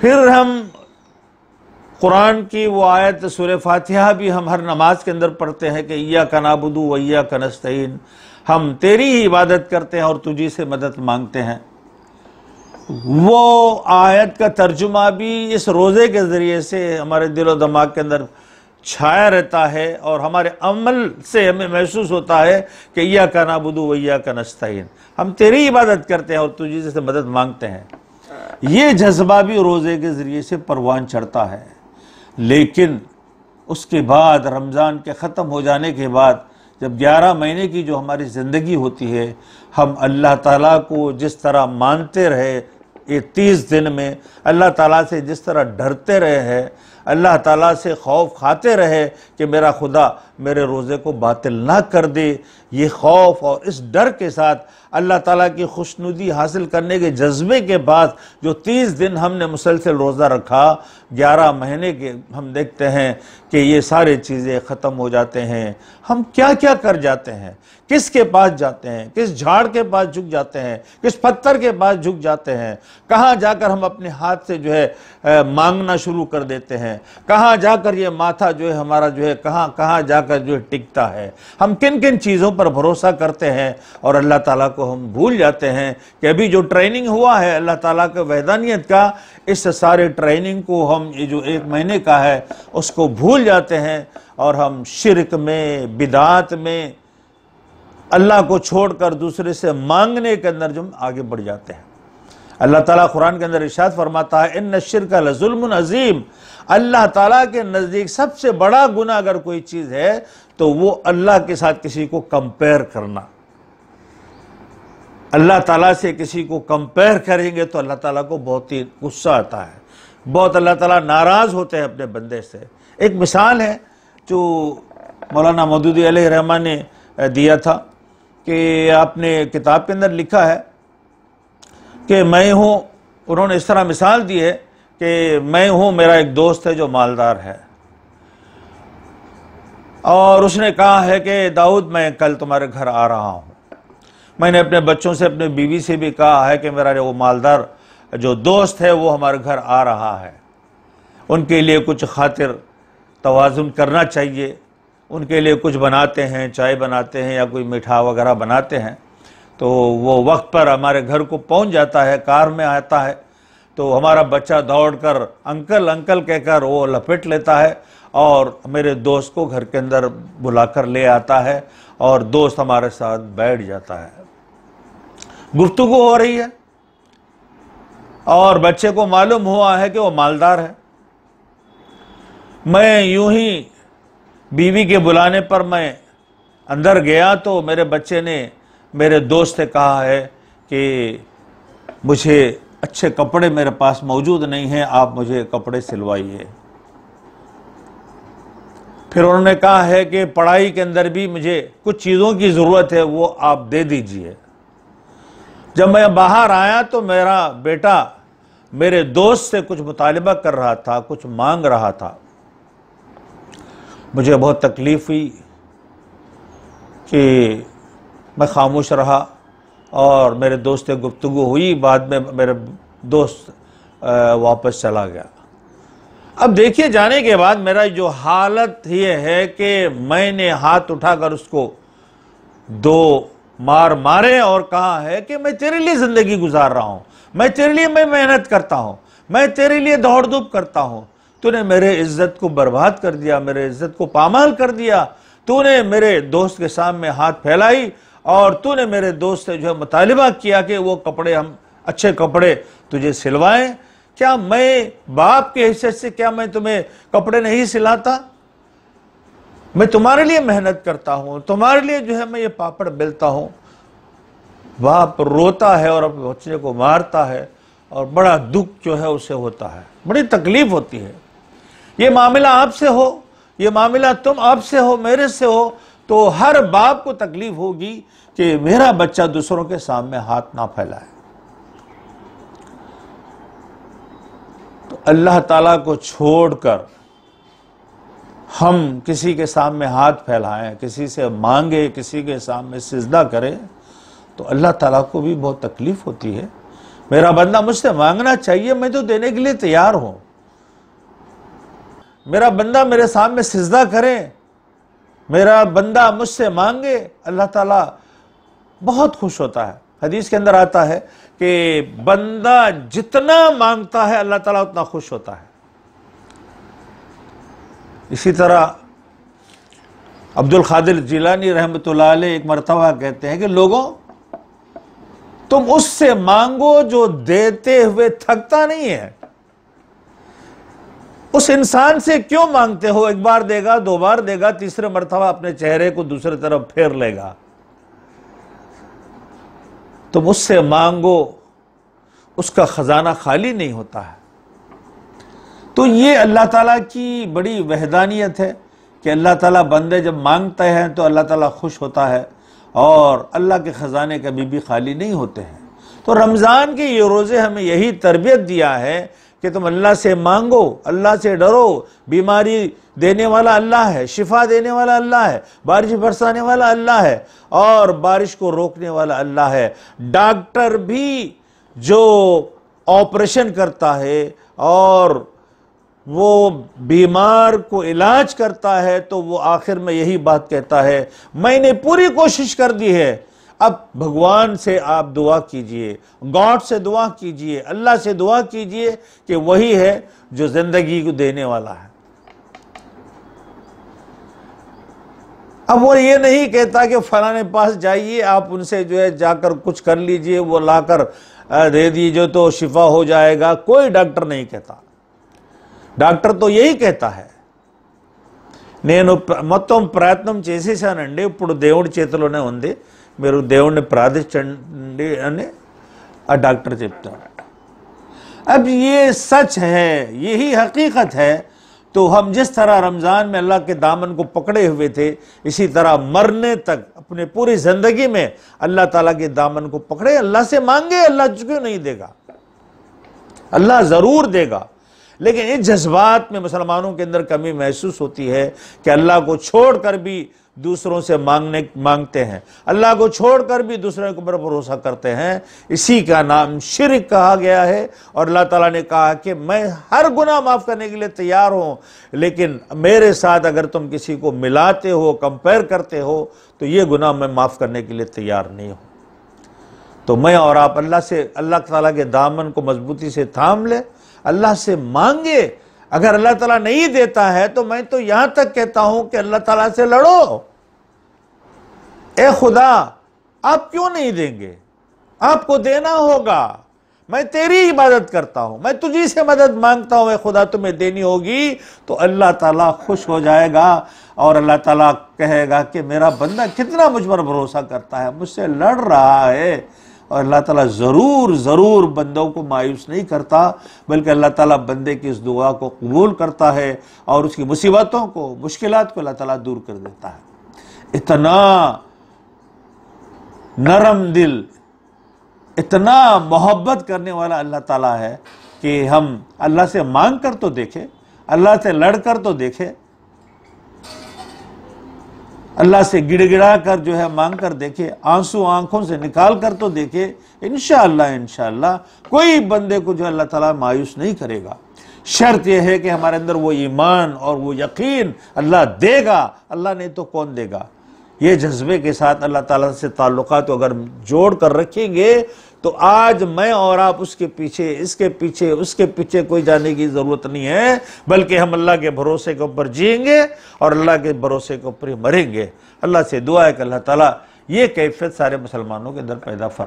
फिर हम कुरान की वो आयत सूर्य फातिहा भी हम हर नमाज के अंदर पढ़ते हैं कि या नाबुदू वैया का नस्तैन हम तेरी ही इबादत करते हैं और तुझी से मदद मांगते हैं वो आयत का तर्जुमा भी इस रोज़े के ज़रिए से हमारे दिलो दमाग़ के अंदर छाया रहता है और हमारे अमल से हमें महसूस होता है कि या नाबुदू वैया का कनस्तैन हम तेरी इबादत करते हैं और तुझी से मदद मांगते हैं ये जज्बा भी रोज़े के ज़रिए से परवान चढ़ता है लेकिन उसके बाद रमज़ान के ख़त्म हो जाने के बाद जब 11 महीने की जो हमारी ज़िंदगी होती है हम अल्लाह ताला को जिस तरह मानते रहे ये तीस दिन में अल्लाह ताला से जिस तरह डरते रहे हैं अल्लाह ताला से खौफ खाते रहे कि मेरा खुदा मेरे रोज़े को बातिल ना कर दे ये खौफ और इस डर के साथ अल्लाह ताला की खुशनुदी हासिल करने के जज्बे के बाद जो तीस दिन हमने मुसलसल रोज़ा रखा ग्यारह महीने के हम देखते हैं कि ये सारे चीज़ें ख़त्म हो जाते हैं हम क्या क्या कर जाते हैं किसके पास जाते हैं किस झाड़ के पास झुक जाते हैं किस पत्थर के पास झुक जाते हैं कहाँ जाकर हम अपने हाथ से जो है आ, मांगना शुरू कर देते हैं कहाँ जाकर ये माथा जो है हमारा जो है कहाँ कहाँ जाकर जो है टिकता है हम किन किन चीज़ों पर भरोसा करते हैं और अल्लाह ताला को हम भूल जाते हैं कि अभी जो ट्रेनिंग हुआ है अल्लाह ताला के वैदानियत का इस सारे ट्रेनिंग को हम ये जो एक महीने का है उसको भूल जाते हैं और हम शिरक में बिदात में अल्लाह को छोड़कर दूसरे से मांगने के अंदर जो आगे बढ़ जाते हैं अल्लाह ताला कुरान के अंदर इशाद फरमाता है इन नशर का लजुल्म अजीम अल्लाह ताला के नज़दीक सबसे बड़ा गुना अगर कोई चीज़ है तो वो अल्लाह के साथ किसी को कंपेयर करना अल्लाह ताला से किसी को कंपेयर करेंगे तो अल्लाह ताला को बहुत ही गुस्सा आता है बहुत अल्लाह ताला नाराज़ होते हैं अपने बंदे से एक मिसाल है जो मौलाना मदूदी रहमान ने दिया था कि आपने किताब के अंदर लिखा है कि मैं हूँ उन्होंने इस तरह मिसाल दी है कि मैं हूँ मेरा एक दोस्त है जो मालदार है और उसने कहा है कि दाऊद मैं कल तुम्हारे घर आ रहा हूँ मैंने अपने बच्चों से अपने बीवी से भी कहा है कि मेरा जो वो मालदार जो दोस्त है वो हमारे घर आ रहा है उनके लिए कुछ खातिर तोज़ुन करना चाहिए उनके लिए कुछ बनाते हैं चाय बनाते हैं या कोई मीठा वगैरह बनाते हैं तो वो वक्त पर हमारे घर को पहुंच जाता है कार में आता है तो हमारा बच्चा दौड़कर अंकल अंकल कहकर वो लपेट लेता है और मेरे दोस्त को घर के अंदर बुलाकर ले आता है और दोस्त हमारे साथ बैठ जाता है गुफ्तगु हो रही है और बच्चे को मालूम हुआ है कि वो मालदार है मैं यूं ही बीवी के बुलाने पर मैं अंदर गया तो मेरे बच्चे ने मेरे दोस्त ने कहा है कि मुझे अच्छे कपड़े मेरे पास मौजूद नहीं हैं आप मुझे कपड़े सिलवाइए फिर उन्होंने कहा है कि पढ़ाई के अंदर भी मुझे कुछ चीज़ों की ज़रूरत है वो आप दे दीजिए जब मैं बाहर आया तो मेरा बेटा मेरे दोस्त से कुछ मुतालबा कर रहा था कुछ मांग रहा था मुझे बहुत तकलीफ़ हुई कि मैं खामोश रहा और मेरे दोस्त से गुफ्तु हुई बाद में मेरे दोस्त वापस चला गया अब देखिए जाने के बाद मेरा जो हालत ये है कि मैंने हाथ उठाकर उसको दो मार मारे और कहा है कि मैं तेरे लिए ज़िंदगी गुजार रहा हूँ मैं तेरे लिए मैं मेहनत करता हूँ मैं तेरे लिए दौड़ धूप करता हूँ तूने मेरे इज्जत को बर्बाद कर दिया मेरे इज्जत को पामाल कर दिया तूने मेरे दोस्त के सामने हाथ फैलाई और तूने मेरे दोस्त से जो है मुतालबा किया कि वो कपड़े हम अच्छे कपड़े तुझे सिलवाएं क्या मैं बाप के हिस्से से क्या मैं तुम्हें कपड़े नहीं सिलाता मैं तुम्हारे लिए मेहनत करता हूं तुम्हारे लिए जो है मैं ये पापड़ बेलता हूं बाप रोता है और अपने बच्चे को मारता है और बड़ा दुख जो है उसे होता है बड़ी तकलीफ होती है ये मामला आपसे हो ये मामला तुम आपसे हो मेरे से हो तो हर बाप को तकलीफ होगी कि मेरा बच्चा दूसरों के सामने हाथ ना फैलाए तो अल्लाह ताला को छोड़कर हम किसी के सामने हाथ फैलाएं किसी से मांगे किसी के सामने सिजदा करें तो अल्लाह ताला को भी बहुत तकलीफ होती है मेरा बंदा मुझसे मांगना चाहिए मैं तो देने के लिए तैयार हूं मेरा बंदा मेरे सामने सिजदा करें मेरा बंदा मुझसे मांगे अल्लाह ताला बहुत खुश होता है हदीस के अंदर आता है कि बंदा जितना मांगता है अल्लाह ताला उतना खुश होता है इसी तरह अब्दुल खादिर जिलानी रहमत एक मरतबा कहते हैं कि लोगों तुम उससे मांगो जो देते हुए थकता नहीं है उस इंसान से क्यों मांगते हो एक बार देगा दो बार देगा तीसरे मरतबा अपने चेहरे को दूसरे तरफ फेर लेगा तुम तो उससे मांगो उसका खजाना खाली नहीं होता है तो ये अल्लाह ताला की बड़ी वहदानियत है कि अल्लाह ताला बंदे जब मांगते हैं तो अल्लाह ताला खुश होता है और अल्लाह के ख़जाने कभी भी खाली नहीं होते हैं तो रमज़ान के ये रोज़े हमें यही तरबियत दिया है कि तुम अल्लाह से मांगो अल्लाह से डरो बीमारी देने वाला अल्लाह है शिफा देने वाला अल्लाह है बारिश बरसाने वाला अल्लाह है और बारिश को रोकने वाला अल्लाह है डॉक्टर भी जो ऑपरेशन करता है और वो बीमार को इलाज करता है तो वो आखिर में यही बात कहता है मैंने पूरी कोशिश कर दी है अब भगवान से आप दुआ कीजिए गॉड से दुआ कीजिए अल्लाह से दुआ कीजिए कि वही है जो जिंदगी को देने वाला है अब वो ये नहीं कहता कि फलाने पास जाइए आप उनसे जो है जाकर कुछ कर लीजिए वो लाकर दे दीजिए तो शिफा हो जाएगा कोई डॉक्टर नहीं कहता डॉक्टर तो यही कहता है నేను మొత్తం ప్రార్థన చేసేశానండి ఇప్పుడు దేవుడి చేతిలోనే ఉంది మీరు దేవుణ్ణి ప్రార్థించండి అని ఆ డాక్టర్ చెప్తాం అబ్ యే సచ్ హై యహి హకీకత్ హై తో హం జిస్ తారా రమజాన్ మే అల్లాహ్ కే దామన్ కో పకడే హుయే థే ఇసీ తారా మర్నే తక్ అప్నే పూరీ జిందగీ మే అల్లాహ్ తాలా కే దామన్ కో పకడే అల్లాహ్ సే మాంగే అల్లాహ్ జో క్యో నహీ దేగా అల్లాహ్ జరూర్ దేగా लेकिन इस जज्बात में मुसलमानों के अंदर कमी महसूस होती है कि अल्लाह को छोड़ कर भी दूसरों से मांगने मांगते हैं अल्लाह को छोड़कर भी दूसरों के ऊपर भरोसा करते हैं इसी का नाम शिरक कहा गया है और अल्लाह ताला ने कहा कि मैं हर गुना माफ़ करने के लिए तैयार हूँ लेकिन मेरे साथ अगर तुम किसी को मिलाते हो कंपेयर करते हो तो ये गुना मैं माफ़ करने के लिए तैयार नहीं हूँ तो मैं और आप अल्लाह से अल्लाह ताला के दामन को मजबूती से थाम ले अल्लाह से मांगे अगर अल्लाह ताला नहीं देता है तो मैं तो यहां तक कहता हूं कि अल्लाह ताला से लड़ो ए खुदा आप क्यों नहीं देंगे आपको देना होगा मैं तेरी इबादत करता हूं मैं तुझी से मदद मांगता हूं खुदा तुम्हें देनी होगी तो अल्लाह ताला खुश हो जाएगा और अल्लाह ताला कहेगा कि मेरा बंदा कितना मुझ पर भरोसा करता है मुझसे लड़ रहा है और अल्लाह ताला ज़रूर ज़रूर बंदों को मायूस नहीं करता बल्कि अल्लाह ताला बंदे की इस दुआ को कबूल करता है और उसकी मुसीबतों को मुश्किल को अल्लाह ताला दूर कर देता है इतना नरम दिल इतना मोहब्बत करने वाला अल्लाह ताला है कि हम अल्लाह से मांग कर तो देखें अल्लाह से लड़ कर तो देखें अल्लाह से गिड़गिड़ा कर जो है मांग कर देखे आंसू आंखों से निकाल कर तो देखे इन शाह कोई बंदे को जो अल्लाह ताला मायूस नहीं करेगा शर्त यह है कि हमारे अंदर वो ईमान और वो यकीन अल्लाह देगा अल्लाह नहीं तो कौन देगा ये जज्बे के साथ अल्लाह ताला से ताल्लुक़ तो अगर जोड़ कर रखेंगे तो आज मैं और आप उसके पीछे इसके पीछे उसके पीछे कोई जाने की ज़रूरत नहीं है बल्कि हम अल्लाह के भरोसे के ऊपर जियेंगे और अल्लाह के भरोसे के ऊपर ही मरेंगे अल्लाह से दुआ है कि अल्लाह ताला ये कैफियत सारे मुसलमानों के अंदर पैदा फरमा